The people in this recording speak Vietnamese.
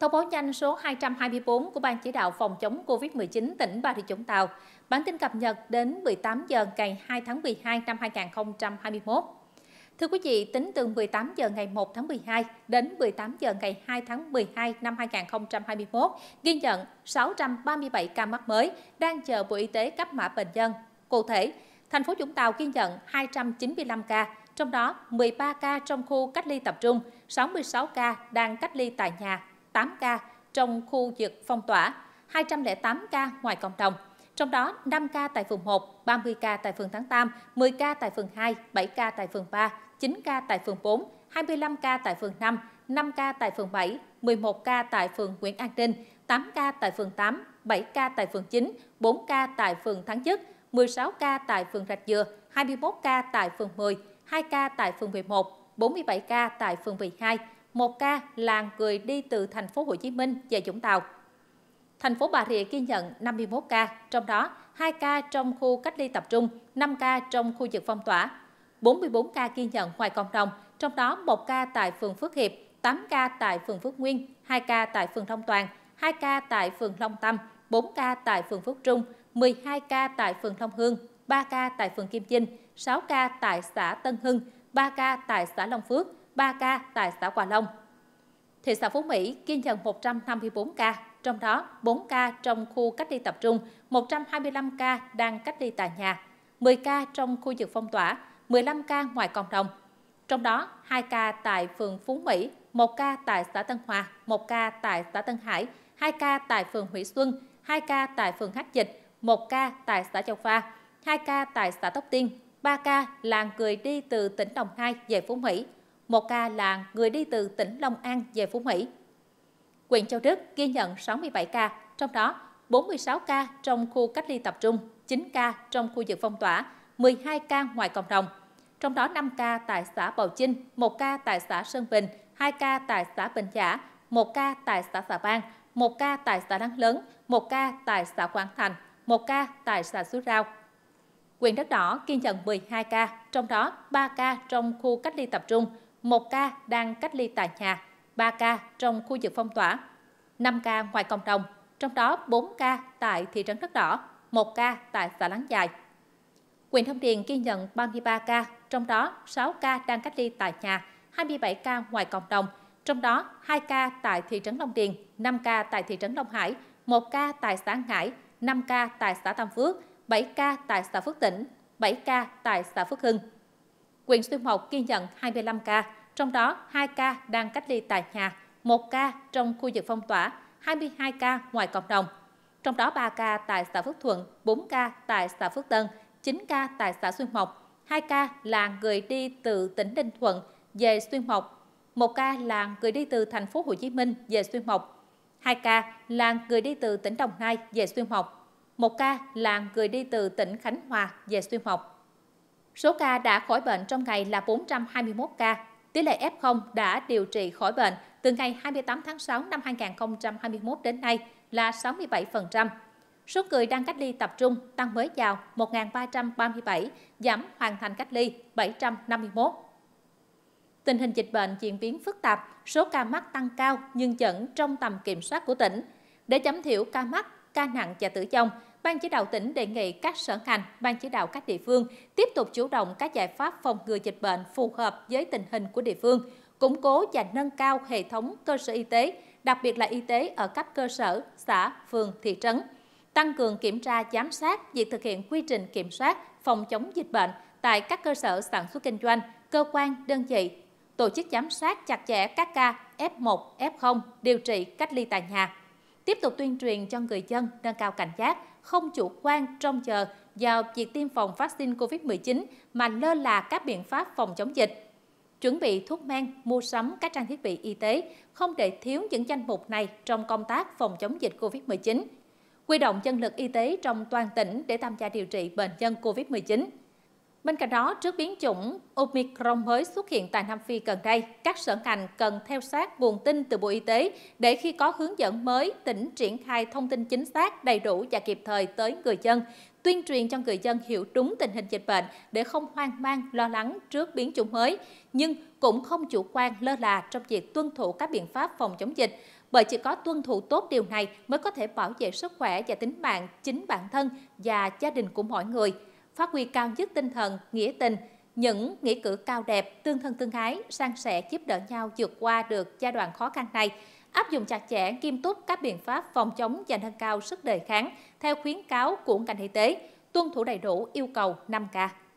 Thông báo nhanh số 224 của Ban Chỉ đạo phòng chống COVID-19 tỉnh Bà Rịa Vũng Tàu. Bản tin cập nhật đến 18 giờ ngày 2 tháng 12 năm 2021. Thưa quý vị, tính từ 18 giờ ngày 1 tháng 12 đến 18 giờ ngày 2 tháng 12 năm 2021, ghi nhận 637 ca mắc mới đang chờ Bộ Y tế cấp mã bệnh nhân. Cụ thể, thành phố Vũng Tàu ghi nhận 295 ca, trong đó 13 ca trong khu cách ly tập trung, 66 ca đang cách ly tại nhà 8 ca trong khu vực phong tỏa, 208 ca ngoài cộng đồng. Trong đó 5 ca tại phường 1, 30 ca tại phường Tháng 8, 10 ca tại phường 2, 7 ca tại phường 3, 9 ca tại phường 4, 25 ca tại phường 5, 5 ca tại phường 7, 11 ca tại phường Nguyễn An Trinh, 8 ca tại phường 8, 7 ca tại phường 9, 4 ca tại phường Tháng Chức, 16 ca tại phường Rạch Dừa, 21 ca tại phường 10, 2 ca tại phường 11, 47 ca tại phường 12, một ca là người đi từ thành phố Hồ Chí Minh về Vũng Tàu. Thành phố Bà Rịa ghi nhận 51 ca, trong đó 2 ca trong khu cách ly tập trung, 5 ca trong khu vực phong tỏa, 44 ca ghi nhận ngoài cộng đồng, trong đó 1 ca tại phường Phước Hiệp, 8 ca tại phường Phước Nguyên, 2 ca tại phường Long Toàn, 2 ca tại phường Long Tâm, 4 ca tại phường Phước Trung, 12 ca tại phường Long Hương, 3 ca tại phường Kim Chinh, 6 ca tại xã Tân Hưng, 3 ca tại xã Long Phước, 3 ca tại xã Quà Long. Thị xã Phú Mỹ ghi nhận 154 ca, trong đó 4 ca trong khu cách ly tập trung, 125 ca đang cách ly tại nhà, 10 ca trong khu vực phong tỏa, 15 ca ngoài cộng đồng. Trong đó, 2 ca tại phường Phú Mỹ, 1 ca tại xã Tân Hòa, 1 ca tại xã Tân Hải, 2 ca tại phường Mỹ Xuân, 2 ca tại phường Hát Dịch, 1 ca tại xã Châu Pha, 2 ca tại xã Tóc Tiên, 3 ca là người đi từ tỉnh Đồng Nai về Phú Mỹ một ca là người đi từ tỉnh Long An về Phú Mỹ. Huyện Châu Đức ghi nhận 67 ca, trong đó 46 ca trong khu cách ly tập trung, 9 ca trong khu vực phong tỏa, 12 ca ngoài cộng đồng. Trong đó 5 ca tại xã Bầu Chinh, 1 ca tại xã Sơn Bình, 2 ca tại xã Bình Giả, 1 ca tại xã Xà Bang, 1 ca tại xã Đăng Lớn, 1 ca tại xã Quảng Thành, 1 ca tại xã Suối Rau. Quyền đất đỏ ghi nhận 12 ca, trong đó 3 ca trong khu cách ly tập trung, 1 ca đang cách ly tại nhà, 3 ca trong khu vực phong tỏa, 5 ca ngoài cộng đồng, trong đó 4 ca tại thị trấn Đất Đỏ, 1 ca tại xã Láng Dài. Quyền Thông Điền ghi nhận 33 ca, trong đó 6 ca đang cách ly tại nhà, 27 ca ngoài cộng đồng, trong đó 2 ca tại thị trấn Long Điền, 5 ca tại thị trấn Long Hải, 1 ca tại xã Ngãi, 5 ca tại xã Tam Phước, 7 ca tại xã Phước Tỉnh, 7 ca tại xã Phước Hưng. Quyền Xuyên Mộc ghi nhận 25 ca, trong đó 2 ca đang cách ly tại nhà, 1 ca trong khu vực phong tỏa, 22 ca ngoài cộng đồng. Trong đó 3 ca tại xã Phước Thuận, 4 ca tại xã Phước Tân, 9 ca tại xã Xuyên Mộc, 2 ca là người đi từ tỉnh Ninh Thuận về Xuyên Mộc, 1 ca là người đi từ thành phố Hồ Chí Minh về Xuyên Mộc, 2 ca là người đi từ tỉnh Đồng Nai về Xuyên Mộc, 1 ca là người đi từ tỉnh Khánh Hòa về Xuyên Mộc. Số ca đã khỏi bệnh trong ngày là 421 ca, Tỷ lệ F0 đã điều trị khỏi bệnh từ ngày 28 tháng 6 năm 2021 đến nay là 67%. Số người đang cách ly tập trung tăng mới vào 1.337, giảm hoàn thành cách ly 751. Tình hình dịch bệnh diễn biến phức tạp, số ca mắc tăng cao nhưng vẫn trong tầm kiểm soát của tỉnh. Để giảm thiểu ca mắc, ca nặng và tử vong, Ban chỉ đạo tỉnh đề nghị các sở ngành, ban chỉ đạo các địa phương tiếp tục chủ động các giải pháp phòng ngừa dịch bệnh phù hợp với tình hình của địa phương, củng cố và nâng cao hệ thống cơ sở y tế, đặc biệt là y tế ở cấp cơ sở, xã, phường, thị trấn, tăng cường kiểm tra giám sát việc thực hiện quy trình kiểm soát phòng chống dịch bệnh tại các cơ sở sản xuất kinh doanh, cơ quan, đơn vị, tổ chức giám sát chặt chẽ các ca F1, F0 điều trị cách ly tại nhà tiếp tục tuyên truyền cho người dân nâng cao cảnh giác, không chủ quan trong chờ vào việc tiêm phòng vaccine COVID-19 mà lơ là các biện pháp phòng chống dịch. Chuẩn bị thuốc men, mua sắm các trang thiết bị y tế, không để thiếu những danh mục này trong công tác phòng chống dịch COVID-19. Quy động dân lực y tế trong toàn tỉnh để tham gia điều trị bệnh nhân COVID-19. Bên cạnh đó, trước biến chủng Omicron mới xuất hiện tại Nam Phi gần đây, các sở ngành cần theo sát nguồn tin từ Bộ Y tế để khi có hướng dẫn mới, tỉnh triển khai thông tin chính xác, đầy đủ và kịp thời tới người dân, tuyên truyền cho người dân hiểu đúng tình hình dịch bệnh để không hoang mang, lo lắng trước biến chủng mới, nhưng cũng không chủ quan lơ là trong việc tuân thủ các biện pháp phòng chống dịch, bởi chỉ có tuân thủ tốt điều này mới có thể bảo vệ sức khỏe và tính mạng chính bản thân và gia đình của mọi người – phát huy cao nhất tinh thần, nghĩa tình, những nghĩa cử cao đẹp, tương thân tương ái, sang sẻ giúp đỡ nhau vượt qua được giai đoạn khó khăn này, áp dụng chặt chẽ, nghiêm túc các biện pháp phòng chống và nâng cao sức đề kháng theo khuyến cáo của ngành y tế, tuân thủ đầy đủ yêu cầu 5K.